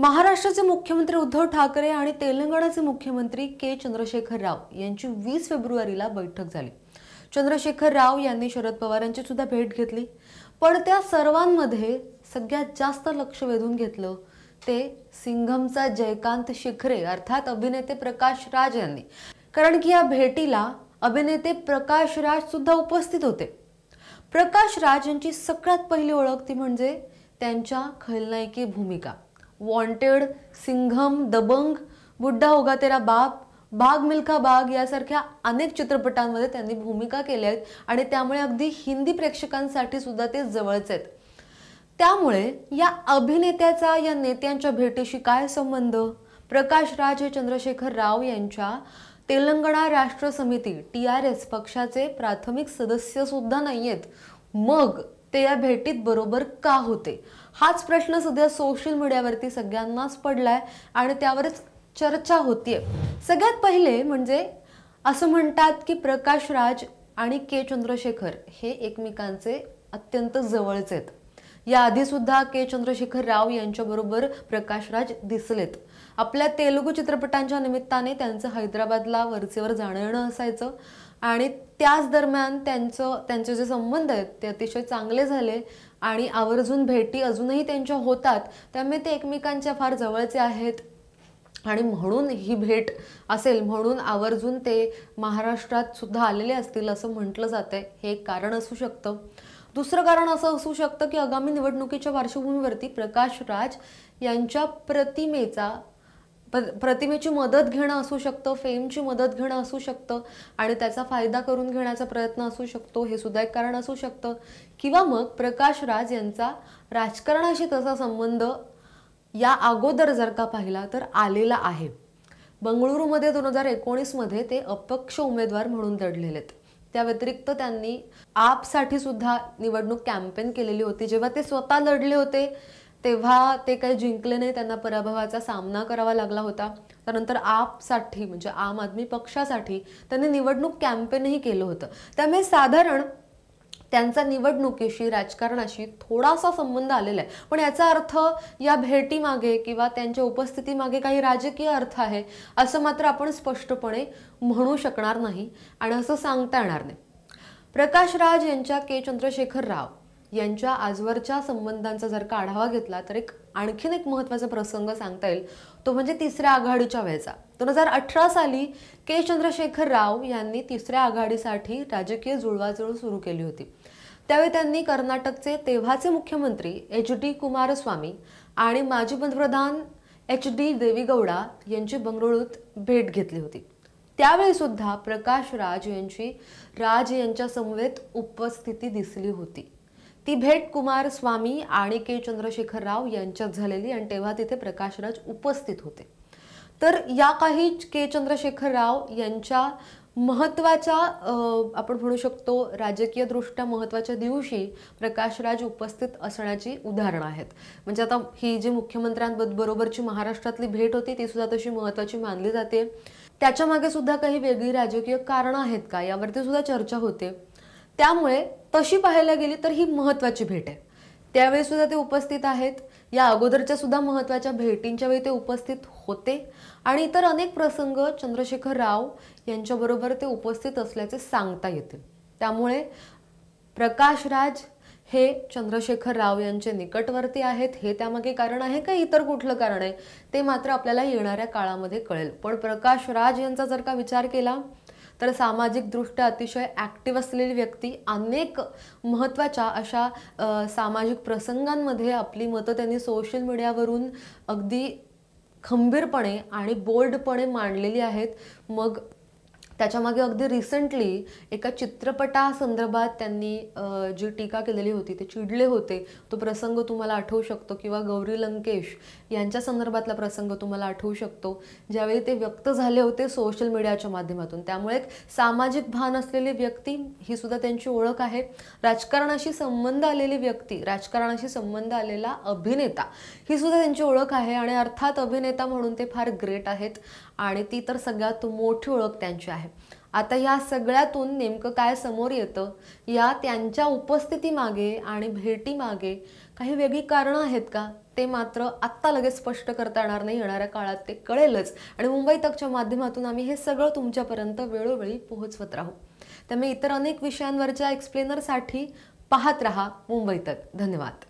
महाराष्ट्राचे मुख्यमंत्री उद्धव ठाकरे आणि तेलंगणाचे मुख्यमंत्री के चंद्रशेखर राव यांची वीस फेब्रुवारीला बैठक झाली चंद्रशेखर राव यांनी शरद पवारांची सुद्धा भेट घेतली पण त्या सर्वांमध्ये सगळ्यात जास्त लक्ष वेधून घेतलं ते सिंघमचा जयकांत शिखरे अर्थात अभिनेते प्रकाश राज यांनी कारण की या भेटीला अभिनेते प्रकाश राज सुद्धा उपस्थित होते प्रकाश राज यांची सगळ्यात पहिली ओळख ती म्हणजे त्यांच्या खलनायकी भूमिका वॉन्टेड सिंघम दबंग बुड्ढा होगा तेरा बाप बाग मिल्खा बाग यासारख्या अनेक चित्रपटांमध्ये त्यांनी भूमिका केल्या आहेत आणि त्यामुळे अगदी हिंदी प्रेक्षकांसाठी सुद्धा ते जवळचे आहेत त्यामुळे या अभिनेत्याचा या नेत्यांच्या भेटीशी काय संबंध प्रकाश राज हे चंद्रशेखर राव यांच्या तेलंगणा राष्ट्र समिती टी आर एस पक्षाचे प्राथमिक सदस्यसुद्धा नाही आहेत मग ते या भेटीत बरोबर का होते हाच प्रश्न सध्या सोशल मीडियावरती सगळ्यांनाच पडलाय आणि त्यावरच चर्चा होतीये सगळ्यात पहिले म्हणजे असं म्हणतात की प्रकाश राज आणि के चंद्रशेखर हे एकमेकांचे अत्यंत जवळचे आहेत याआधी सुद्धा के चंद्रशेखर राव यांच्याबरोबर राज दिसलेत आपल्या तेलुगू चित्रपटांच्या निमित्ताने त्यांचं हैदराबादला वरचेवर जाणं येणं असायचं आणि त्याच दरम्यान त्यांचं त्यांचे जे संबंध आहेत ते अतिशय चांगले झाले आणि आवर्जून भेटी अजूनही त्यांच्या होतात त्यामुळे ते एकमेकांच्या फार जवळचे आहेत आणि म्हणून ही भेट असेल म्हणून आवर्जून ते महाराष्ट्रात सुद्धा आलेले असतील असं म्हटलं जातं हे एक कारण असू शकतं दुसरं कारण असं असू शकतं की आगामी निवडणुकीच्या पार्श्वभूमीवरती प्रकाश राज यांच्या प्रतिमेचा प्रतिमेची मदत घेणं असू शकतं फेमची मदत घेणं असू शकतं आणि त्याचा फायदा करून घेण्याचा प्रयत्न असू शकतो हे सुद्धा एक कारण असू शकतं किंवा मग प्रकाश राज यांचा राजकारणाशी तसा संबंध या अगोदर जर का पाहिला तर आलेला आहे बंगळुरूमध्ये दोन हजार एकोणीसमध्ये ते अपक्ष उमेदवार म्हणून लढलेले आहेत त्या व्यतिरिक्त त्यांनी आपसाठी सुद्धा निवडणूक कॅम्पेन केलेली होती जेव्हा ते स्वतः लढले होते तेव्हा ते काही जिंकले नाही त्यांना पराभवाचा सामना करावा लागला होता त्यानंतर आपसाठी म्हणजे आम आदमी पक्षासाठी त्यांनी निवडणूक कॅम्पेनही केलं होतं त्यामुळे साधारण त्यांचा निवडणुकीशी राजकारणाशी थोडासा संबंध आलेला आहे पण याचा अर्थ या भेटीमागे किंवा त्यांच्या उपस्थितीमागे काही राजकीय अर्थ आहे असं मात्र आपण स्पष्टपणे म्हणू शकणार नाही आणि असं सांगता येणार नाही प्रकाश राज यांच्या के चंद्रशेखर राव यांच्या आजवरच्या संबंधांचा जर का आढावा घेतला तर एक आणखीन एक महत्त्वाचा प्रसंग सांगता येईल तो म्हणजे तिसऱ्या आघाडीच्या वेळेचा दोन हजार अठरा साली के चंद्रशेखर राव यांनी तिसऱ्या आघाडीसाठी राजकीय जुळवाजुळव सुरू केली होती त्यावेळी त्यांनी कर्नाटकचे तेव्हाचे मुख्यमंत्री एच डी कुमारस्वामी आणि माजी पंतप्रधान एच डी देवीगौडा यांची बंगळुरूत भेट घेतली होती त्यावेळी सुद्धा प्रकाश राज यांची राज यांच्या समवेत उपस्थिती दिसली होती ती भेट कुमार स्वामी आणि के चंद्रशेखर राव यांच्यात झालेली आणि तेव्हा तिथे प्रकाशराज उपस्थित होते तर या काही के चंद्रशेखर राव यांच्या महत्त्वाच्या आपण म्हणू शकतो राजकीयदृष्ट्या महत्त्वाच्या दिवशी प्रकाशराज उपस्थित असण्याची उदाहरणं आहेत म्हणजे आता ही जी मुख्यमंत्र्यांबरोबरची महाराष्ट्रातली भेट होती ती सुद्धा तशी महत्वाची मानली जाते त्याच्या मागे सुद्धा काही वेगळी राजकीय कारणं आहेत का यावरती सुद्धा चर्चा होते त्यामुळे तशी पाहायला गेली तर ही महत्त्वाची भेट आहे त्यावेळी सुद्धा ते उपस्थित आहेत या अगोदरच्या सुद्धा महत्त्वाच्या भेटींच्या वेळी ते उपस्थित होते आणि इतर अनेक प्रसंग चंद्रशेखर राव यांच्याबरोबर ते उपस्थित असल्याचे सांगता येतील त्यामुळे प्रकाश राज हे चंद्रशेखर राव यांचे निकटवर्ती आहेत हे त्यामागे कारण आहे का इतर कुठलं कारण आहे ते मात्र आपल्याला येणाऱ्या काळामध्ये कळेल पण प्रकाश राज यांचा जर का विचार केला तर सामाजिकदृष्ट्या अतिशय ॲक्टिव्ह असलेली व्यक्ती अनेक महत्त्वाच्या अशा सामाजिक प्रसंगांमध्ये आपली मतं त्यांनी सोशल मीडियावरून अगदी खंबीरपणे आणि बोल्डपणे मांडलेली आहेत मग त्याच्यामागे अगदी रिसेंटली एका चित्रपटासंदर्भात त्यांनी जी टीका केलेली होती ते चिडले होते तो प्रसंग तुम्हाला आठवू शकतो किंवा गौरी लंकेश यांच्या संदर्भातला प्रसंग तुम्हाला आठवू शकतो ज्यावेळी ते व्यक्त झाले होते सोशल मीडियाच्या माध्यमातून त्यामुळे एक सामाजिक भान असलेली व्यक्ती ही सुद्धा त्यांची ओळख आहे राजकारणाशी संबंध आलेली व्यक्ती राजकारणाशी संबंध आलेला अभिनेता ही सुद्धा त्यांची ओळख आहे आणि अर्थात अभिनेता म्हणून ते फार ग्रेट आहेत आणि ती तर सगळ्यात मोठी ओळख त्यांची आहे आता या सगळ्यातून नेमकं काय समोर येतं या त्यांच्या उपस्थितीमागे आणि भेटीमागे काही वेगळी कारणं आहेत का ते मात्र आत्ता लगेच स्पष्ट करता येणार नाही येणाऱ्या काळात ते कळेलच आणि मुंबई तकच्या माध्यमातून आम्ही हे सगळं तुमच्यापर्यंत वेळोवेळी पोहोचवत राहू त्यामुळे इतर अनेक विषयांवरच्या एक्सप्लेनरसाठी पाहत रहा मुंबई तक धन्यवाद